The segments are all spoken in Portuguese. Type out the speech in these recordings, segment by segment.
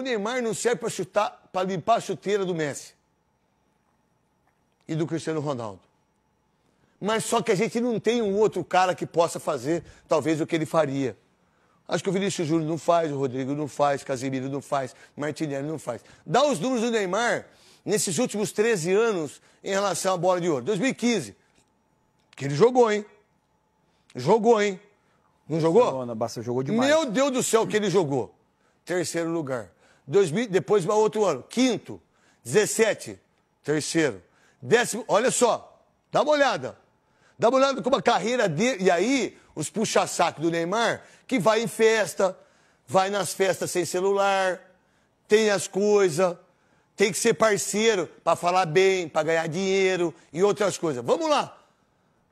o Neymar não serve para chutar, para limpar a chuteira do Messi e do Cristiano Ronaldo. Mas só que a gente não tem um outro cara que possa fazer talvez o que ele faria. Acho que o Vinícius Júnior não faz, o Rodrigo não faz, Casemiro não faz, Martinelli não faz. Dá os números do Neymar nesses últimos 13 anos em relação à bola de ouro. 2015, que ele jogou, hein? Jogou, hein? Não jogou? Barcelona, Barça jogou demais. Meu Deus do céu, que ele jogou. Terceiro lugar. 2000, depois vai outro ano. Quinto, 17, terceiro. Décimo, olha só, dá uma olhada. Dá uma olhada como a carreira dele. E aí, os puxa-saco do Neymar, que vai em festa, vai nas festas sem celular, tem as coisas, tem que ser parceiro para falar bem, para ganhar dinheiro e outras coisas. Vamos lá.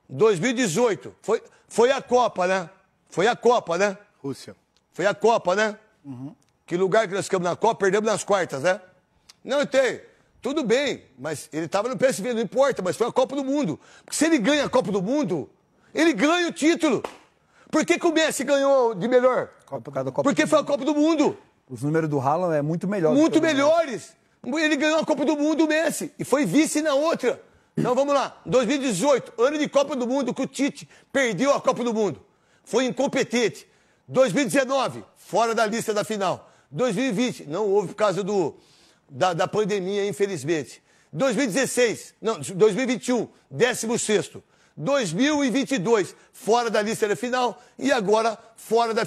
2018, foi, foi a Copa, né? Foi a Copa, né? Rússia. Foi a Copa, né? Uhum. Que lugar que nós ficamos na Copa, perdemos nas quartas, né? Não, tem. Tudo bem, mas ele estava no PSV, não importa, mas foi a Copa do Mundo. Porque se ele ganha a Copa do Mundo, ele ganha o título. Por que, que o Messi ganhou de melhor? Copa, Copa Porque foi a Copa do Mundo. Os números do Haaland é muito melhor. Muito melhores. Ele ganhou a Copa do Mundo, o Messi, e foi vice na outra. Então vamos lá, 2018, ano de Copa do Mundo, que o Tite perdeu a Copa do Mundo. Foi incompetente. 2019, fora da lista da final. 2020, não houve por causa do, da, da pandemia, infelizmente. 2016, não, 2021, 16. 2022, fora da lista final e agora fora da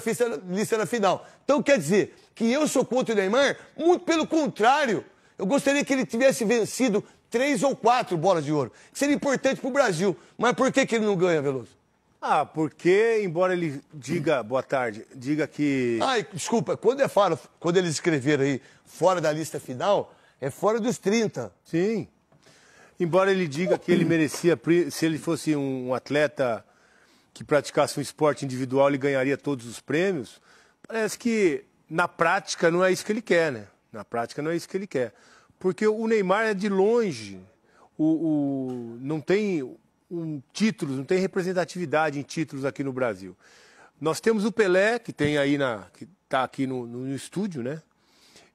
lista final. Então quer dizer que eu sou contra o Neymar? Muito pelo contrário. Eu gostaria que ele tivesse vencido três ou quatro bolas de ouro. que Seria importante para o Brasil. Mas por que, que ele não ganha, Veloso? Ah, porque, embora ele diga, boa tarde, diga que. Ah, desculpa, quando é fora, quando eles escreveram aí fora da lista final, é fora dos 30. Sim. Embora ele diga que ele merecia, se ele fosse um atleta que praticasse um esporte individual, ele ganharia todos os prêmios, parece que na prática não é isso que ele quer, né? Na prática não é isso que ele quer. Porque o Neymar é de longe, o, o não tem um títulos, não tem representatividade em títulos aqui no Brasil. Nós temos o Pelé, que tem aí na. que está aqui no, no, estúdio, né?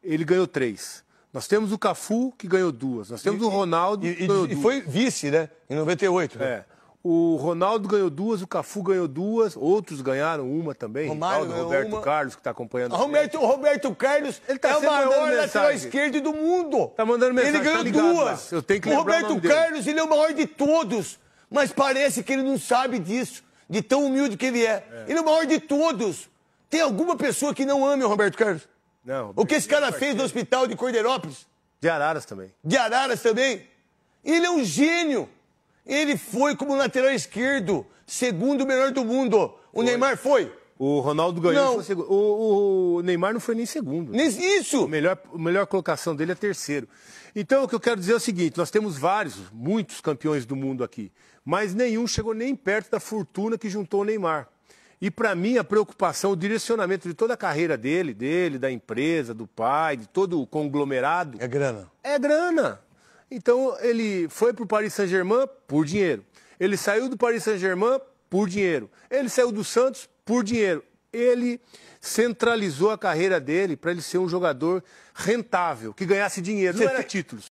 Ele ganhou três. Nós temos o Cafu, que ganhou duas. Nós temos e, o Ronaldo. E, e, e foi vice, né? Em 98. Né? É. O Ronaldo ganhou duas, o Cafu ganhou duas, outros ganharam uma também. Romário Ricardo, Roberto uma. Carlos, que está acompanhando. O Roberto, Carlos ele tá é o maior lateral esquerdo do mundo. Está mandando mensagem. Ele tá ganhou tá duas. Eu tenho que o Roberto o Carlos, dele. ele é o maior de todos. Mas parece que ele não sabe disso, de tão humilde que ele é. é. Ele é o maior de todos. Tem alguma pessoa que não ame o Roberto Carlos? Não. O que esse cara fez no é- hospital de Cordeirópolis? De Araras também. De Araras também. Ele é um gênio. Ele foi como lateral esquerdo, segundo melhor do mundo. O foi. Neymar foi. O Ronaldo ganhou. Não. O, o, Neymar não foi nem segundo. Isso! A melhor, a melhor colocação dele é terceiro. Então, o que eu quero dizer é o seguinte: nós temos vários, muitos campeões do mundo aqui, mas nenhum chegou nem perto da fortuna que juntou o Neymar. E para mim, a preocupação, o direcionamento de toda a carreira dele, dele, da empresa, do pai, de todo o conglomerado. É grana. É grana. Então, ele foi para o Paris Saint-Germain por dinheiro. Ele saiu do Paris Saint-Germain por dinheiro. Ele saiu do Santos por dinheiro. Ele centralizou a carreira dele para ele ser um jogador rentável, que ganhasse dinheiro, não era títulos.